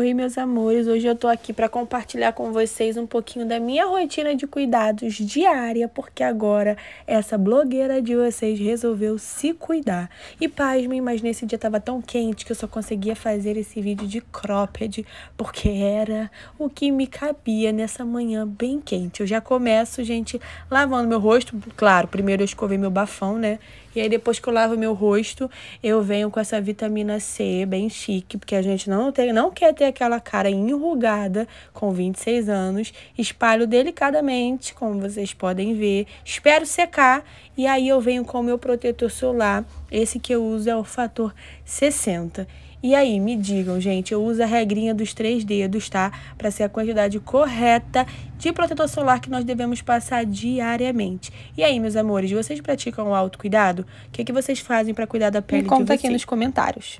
Oi, meus amores. Hoje eu tô aqui para compartilhar com vocês um pouquinho da minha rotina de cuidados diária, porque agora essa blogueira de vocês resolveu se cuidar. E pasmem, mas nesse dia tava tão quente que eu só conseguia fazer esse vídeo de cropped, porque era o que me cabia nessa manhã bem quente. Eu já começo, gente, lavando meu rosto. Claro, primeiro eu escovei meu bafão, né? E aí depois que eu lavo meu rosto, eu venho com essa vitamina C bem chique, porque a gente não tem, não quer ter aquela cara enrugada com 26 anos, espalho delicadamente, como vocês podem ver, espero secar e aí eu venho com o meu protetor solar, esse que eu uso é o fator 60. E aí, me digam, gente, eu uso a regrinha dos três dedos, tá? Para ser a quantidade correta de protetor solar que nós devemos passar diariamente. E aí, meus amores, vocês praticam o autocuidado? O que, é que vocês fazem para cuidar da pele Me conta aqui nos comentários.